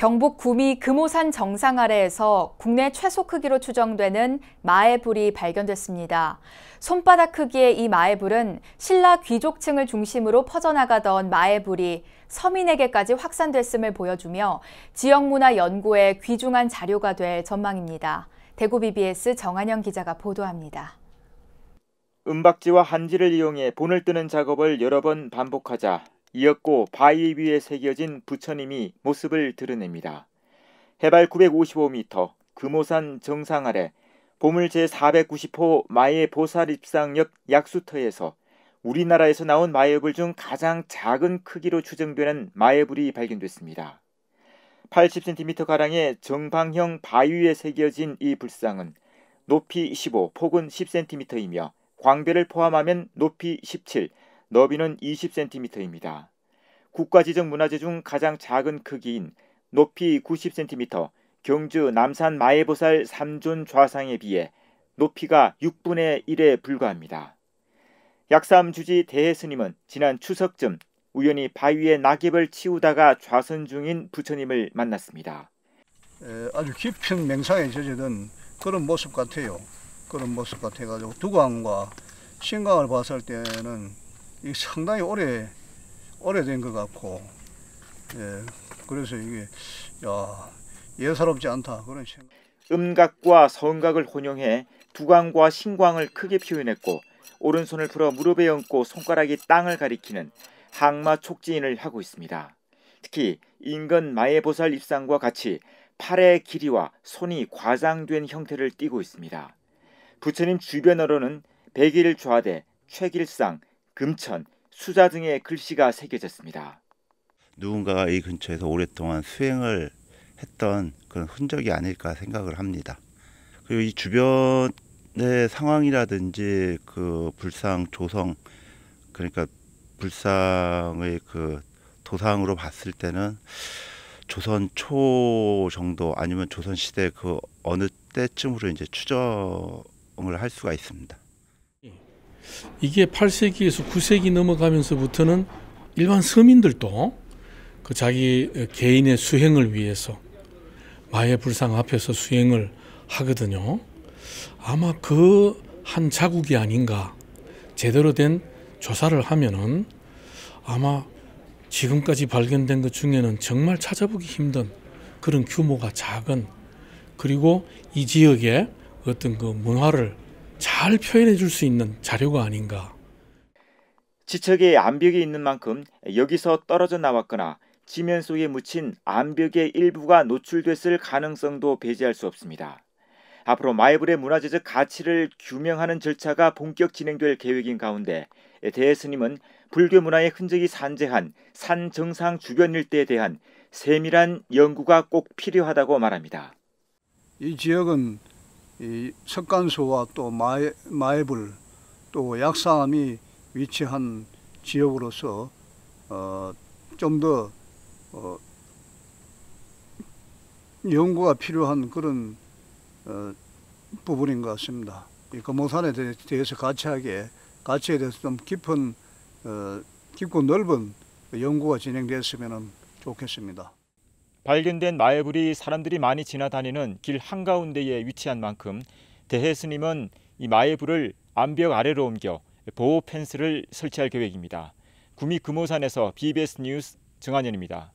경북 구미 금오산 정상 아래에서 국내 최소 크기로 추정되는 마애불이 발견됐습니다. 손바닥 크기의 이 마애불은 신라 귀족층을 중심으로 퍼져나가던 마애불이 서민에게까지 확산됐음을 보여주며 지역문화 연구에 귀중한 자료가 될 전망입니다. 대구 BBS 정한영 기자가 보도합니다. 은박지와 한지를 이용해 본을 뜨는 작업을 여러 번 반복하자 이었고 바위 위에 새겨진 부처님이 모습을 드러냅니다. 해발 955m 금오산 정상 아래 보물 제490호 마예 보살입상역 약수터에서 우리나라에서 나온 마예불 중 가장 작은 크기로 추정되는 마예불이 발견됐습니다. 80cm가량의 정방형 바위에 새겨진 이 불상은 높이 15, 폭은 10cm이며 광배를 포함하면 높이 17, 너비는 20cm입니다. 국가지정 문화재 중 가장 작은 크기인 높이 90cm, 경주 남산 마애보살 3존 좌상에 비해 높이가 6분의 1에 불과합니다. 약삼 주지 대해스님은 지난 추석쯤 우연히 바위에 낙엽을 치우다가 좌선 중인 부처님을 만났습니다. 아주 깊은 맹상에 젖은 그런 모습 같아요. 그런 모습 같아가지고 두광과 신강을 봤을 때는 상당히 오래 오래된 것 같고 예, 그래서 이게 야 예사롭지 않다 그런 생각. 음각과 성각을 혼용해 두광과 신광을 크게 표현했고 오른손을 풀어 무릎에 얹고 손가락이 땅을 가리키는 항마 촉진을 하고 있습니다. 특히 인근 마예보살 입상과 같이 팔의 길이와 손이 과장된 형태를 띠고 있습니다. 부처님 주변으로는 백일 좌대, 최길상, 금천, 수자 등의 글씨가 새겨졌습니다. 누군가가 이 근처에서 오랫동안 수행을 했던 그런 흔적이 아닐까 생각을 합니다. 그리고 이 주변의 상황이라든지 그 불상 조성 그러니까 불상의 그 도상으로 봤을 때는 조선 초 정도 아니면 조선 시대 그 어느 때쯤으로 이제 추정을 할 수가 있습니다. 이게 8세기에서 9세기 넘어가면서부터는 일반 서민들도 그 자기 개인의 수행을 위해서 마의 불상 앞에서 수행을 하거든요. 아마 그 한 자국이 아닌가 제대로 된 조사를 하면은 아마 지금까지 발견된 것 중에는 정말 찾아보기 힘든 그런 규모가 작은 그리고 이 지역의 어떤 그 문화를 잘 표현해 줄 수 있는 자료가 아닌가. 지척에 암벽이 있는 만큼 여기서 떨어져 나왔거나 지면 속에 묻힌 암벽의 일부가 노출됐을 가능성도 배제할 수 없습니다. 앞으로 마이블의 문화재적 가치를 규명하는 절차가 본격 진행될 계획인 가운데 대스님은 불교 문화의 흔적이 산재한 산 정상 주변 일대에 대한 세밀한 연구가 꼭 필요하다고 말합니다. 이 지역은 이 석간소와 또 마에, 마애불 또 약사암이 위치한 지역으로서 어, 좀더 어, 연구가 필요한 그런 어, 부분인 것 같습니다. 이 금호산에 대해서 가치하게 가치에 대해서 좀 깊은 어, 깊고 넓은 연구가 진행됐으면 좋겠습니다. 발견된 마애불이 사람들이 많이 지나다니는 길 한가운데에 위치한 만큼 대해 스님은 이 마애불을 암벽 아래로 옮겨 보호 펜스를 설치할 계획입니다. 구미 금호산에서 BBS 뉴스 정한현입니다.